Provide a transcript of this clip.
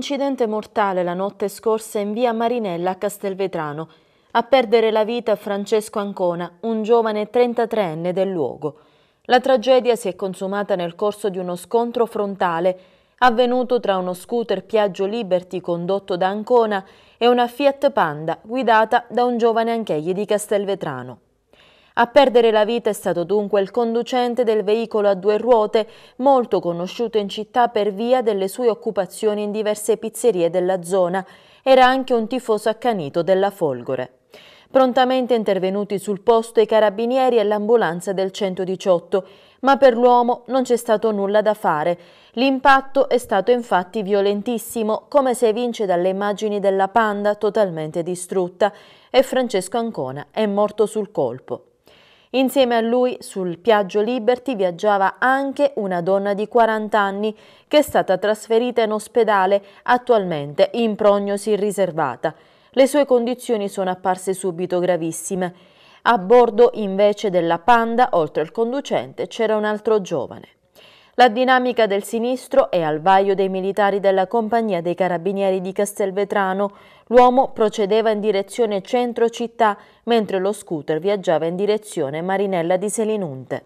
incidente mortale la notte scorsa in via Marinella a Castelvetrano. A perdere la vita Francesco Ancona, un giovane 33enne del luogo. La tragedia si è consumata nel corso di uno scontro frontale avvenuto tra uno scooter Piaggio Liberty condotto da Ancona e una Fiat Panda guidata da un giovane anch'egli di Castelvetrano. A perdere la vita è stato dunque il conducente del veicolo a due ruote, molto conosciuto in città per via delle sue occupazioni in diverse pizzerie della zona. Era anche un tifoso accanito della Folgore. Prontamente intervenuti sul posto i carabinieri e l'ambulanza del 118, ma per l'uomo non c'è stato nulla da fare. L'impatto è stato infatti violentissimo, come si evince dalle immagini della panda totalmente distrutta, e Francesco Ancona è morto sul colpo. Insieme a lui sul Piaggio Liberty viaggiava anche una donna di 40 anni che è stata trasferita in ospedale attualmente in prognosi riservata. Le sue condizioni sono apparse subito gravissime. A bordo invece della Panda, oltre al conducente, c'era un altro giovane. La dinamica del sinistro è al vaio dei militari della compagnia dei carabinieri di Castelvetrano. L'uomo procedeva in direzione centro città, mentre lo scooter viaggiava in direzione Marinella di Selinunte.